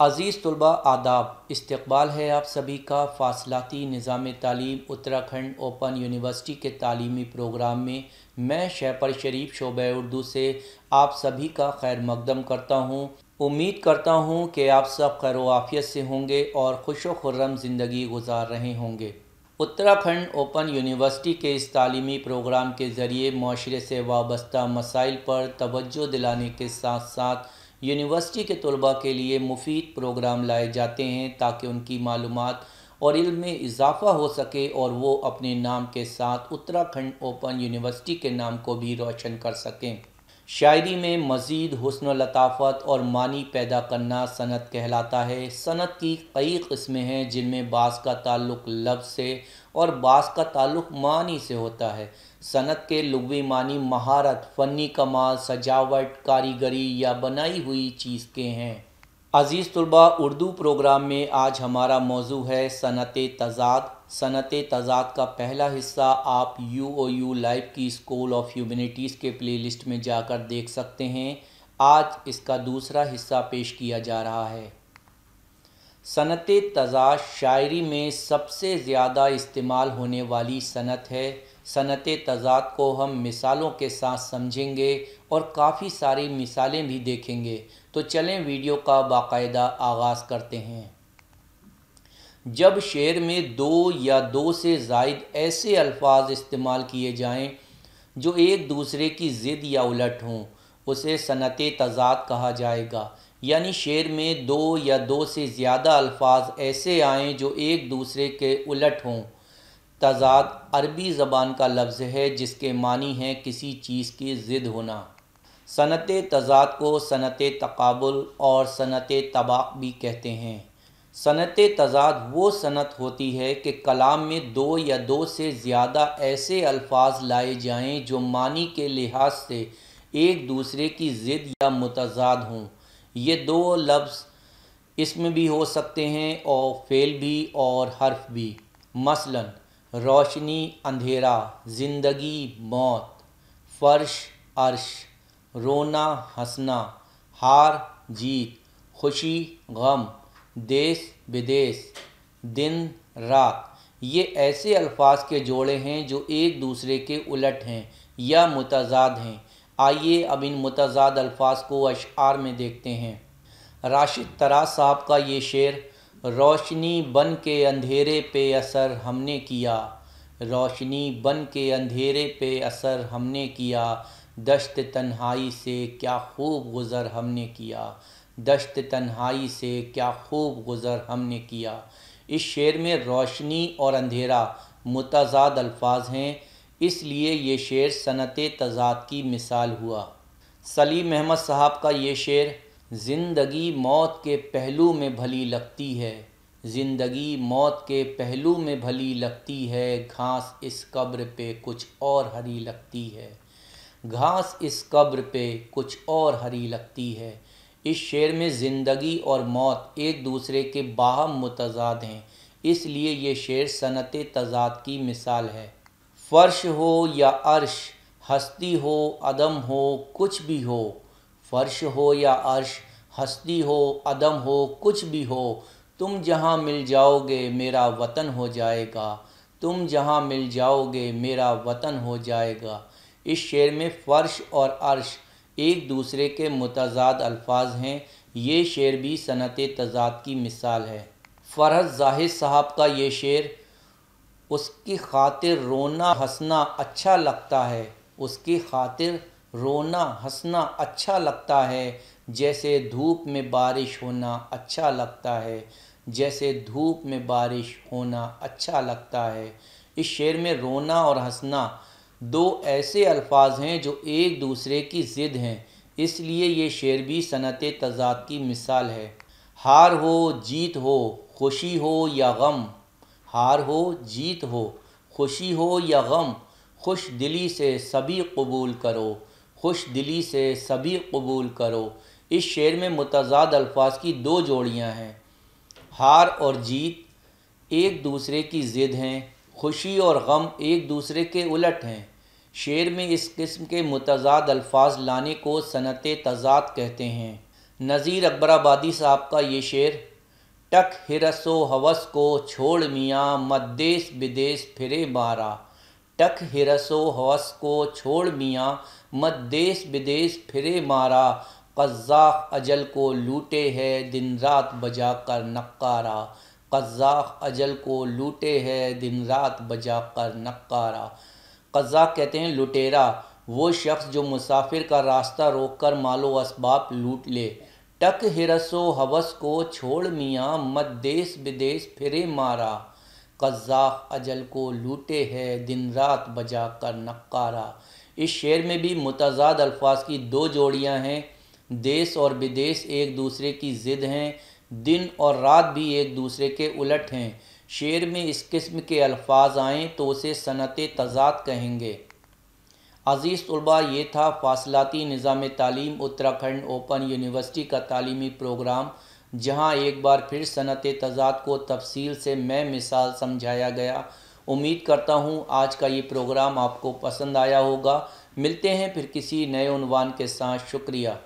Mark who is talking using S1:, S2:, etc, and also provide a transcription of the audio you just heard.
S1: अज़ीज़ तलबा आदाब इस्तबाल है आप सभी का फासलाती निज़ाम तालीम उत्तराखंड ओपन यूनिवर्सिटी के तालीमी प्रोग्राम में मैं शहपर शरीफ शोब उर्दू से आप सभी का खैर मकदम करता हूँ उम्मीद करता हूँ कि आप सब खैर वाफ़ियत से होंगे और खुश खुर्रम ज़िंदगी गुजार रहे होंगे उत्तराखंड ओपन यूनिवर्सिटी के इस तालीमी प्रोग्राम के ज़रिए माशरे से वाबस्ता मसाइल पर तोज्जो दिलाने के साथ साथ यूनिवर्सिटी के तलबा के लिए मुफीद प्रोग्राम लाए जाते हैं ताकि उनकी मालूम और इल्म में इजाफा हो सके और वो अपने नाम के साथ उत्तराखंड ओपन यूनिवर्सिटी के नाम को भी रोशन कर सकें शायरी में मज़ीद हसन लताफ़त और मानी पैदा करना सनत कहलाता है सनत की कई कस्में हैं जिनमें बास का ताल्लुक लफ्ज़ से और बास का ताल्लुक मानी से होता है सनत के लुवी मानी महारत फ़नी कमाल सजावट कारीगरी या बनाई हुई चीज़ के हैं अज़ीज़ तलबा उर्दू प्रोग्राम में आज हमारा मौजू है सनत तजाद सनत तजाद का पहला हिस्सा आप यू ओ यू लाइव की स्कूल ऑफ ह्यूमिनिटीज़ के प्लेलिस्ट में जाकर देख सकते हैं आज इसका दूसरा हिस्सा पेश किया जा रहा है सनत तजाद शायरी में सबसे ज़्यादा इस्तेमाल होने वाली सनत है सनत तजाद को हम मिसालों के साथ समझेंगे और काफ़ी सारी मिसालें भी देखेंगे तो चलें वीडियो का बाकायदा आगाज़ करते हैं जब शेर में दो या दो से जायद ऐसे अल्फाज इस्तेमाल किए जाएं जो एक दूसरे की ज़िद या उलट हों उसे सनत तजाद कहा जाएगा यानी शेर में दो या दो से ज़्यादा अल्फाज ऐसे आएँ जो एक दूसरे के उलट हों तजाद अरबी ज़बान का लफ्ज़ है जिसके मानी है किसी चीज़ की ज़िद होना सनत तजाद को सनत तकबुल और सनत तबाक भी कहते हैं सनत तजाद वो सनत होती है कि कलाम में दो या दो से ज़्यादा ऐसे अल्फाज लाए जाएं जो मानी के लिहाज से एक दूसरे की ज़िद या मुतजाद हों ये दो लफ्ज़ इसमें भी हो सकते हैं और फेल भी और हर्फ भी मसलन रोशनी अंधेरा ज़िंदगी मौत फर्श अर्श रोना हंसना हार जीत खुशी गम देश विदेश दिन रात ये ऐसे अल्फाज के जोड़े हैं जो एक दूसरे के उलट हैं या मुतजाद हैं आइए अब इन मुतजाद अल्फाज को अशार में देखते हैं राशिद तराज साहब का ये शेर रोशनी बन के अंधेरे पे असर हमने किया रोशनी बन के अंधेरे पे असर हमने किया दश्त तन्हाई से क्या खूब गुज़र हमने किया दश्त तन्हाई से क्या खूब गुज़र हमने किया इस शेर में रोशनी और अंधेरा मुतजाद अल्फाज हैं इसलिए ये शेर सनत तजाद की मिसाल हुआ सलीम अहमद साहब का ये शेर ज़िंदगी मौत के पहलू में भली लगती है ज़िंदगी मौत के पहलू में भली लगती है घास इस कब्र पे कुछ और हरी लगती है घास इस कब्र पे कुछ और हरी लगती है इस शेर में ज़िंदगी और मौत एक दूसरे के बाहम मुतजाद हैं इसलिए यह शेर सनत तजाद की मिसाल है फ़र्श हो या अर्श हस्ती हो अदम हो कुछ भी हो फ़र्श हो या अर्श हस्ती हो अदम हो कुछ भी हो तुम जहाँ मिल जाओगे मेरा वतन हो जाएगा तुम जहाँ मिल जाओगे मेरा वतन हो जाएगा इस शेर में फ़र्श और अर्श एक दूसरे के मुतजाद अल्फाज हैं ये शेर भी सनत तजाद की मिसाल है फ़रहत जाहिद साहब का ये शेर उसकी खातिर रोना हंसना अच्छा लगता है उसकी खातिर रोना हंसना अच्छा लगता है जैसे धूप में बारिश होना अच्छा लगता है जैसे धूप में बारिश होना अच्छा लगता है इस शेर में रोना और हंसना दो ऐसे अल्फाज हैं जो एक दूसरे की ज़िद हैं इसलिए ये शेर भी सनत तजाद की मिसाल है हार हो जीत हो खुशी हो या गम हार हो जीत हो खुशी हो या गम खुश दिली से सभी कबूल करो खुश दिली से सभी कबूल करो इस शेर में मुतजाद अल्फाज की दो जोड़ियाँ हैं हार और जीत एक दूसरे की ज़िद हैं खुशी और गम एक दूसरे के उलट हैं शेर में इस किस्म के मुतजाद अल्फाज लाने को सनत तजाद कहते हैं नज़ीर अकबराबादी साहब का ये शेर टक हिरसो हवस को छोड़ मियाँ मत देश विदेश फिरे मारा टक हिरसो हवस को छोड़ मियाँ मत देश विदेश फिरे मारा कज़ाक अजल को लूटे है दिन रात बजा कर नकारा कज़ाक अजल को लूटे है दिन रात बजा कर नक्कारा कज़ाक कहते हैं लुटेरा वो शख्स जो मुसाफिर का रास्ता रोक कर मालो असबाब लूट ले टक हिरसो हवस को छोड़ मियाँ मत देश विदेश फिरे मारा कज़ाक अजल को लूटे है दिन रात बजा कर नक्कारा इस शेर में भी मुतजाद अल्फाज की दो जोड़ियाँ हैं देश और विदेश एक दूसरे की ज़िद हैं दिन और रात भी एक दूसरे के उलट हैं शेर में इस किस्म के अल्फाज आएँ तो उसे सनत तजाद कहेंगे अज़ीज़ तलबा ये था फासलाती निज़ाम तालीम उत्तराखंड ओपन यूनिवर्सिटी का तालीमी प्रोग्राम जहाँ एक बार फिर सनत तजाद को तफसील से मैं मिसाल समझाया गया उम्मीद करता हूँ आज का ये प्रोग्राम आपको पसंद आया होगा मिलते हैं फिर किसी नए उनवान के साथ शुक्रिया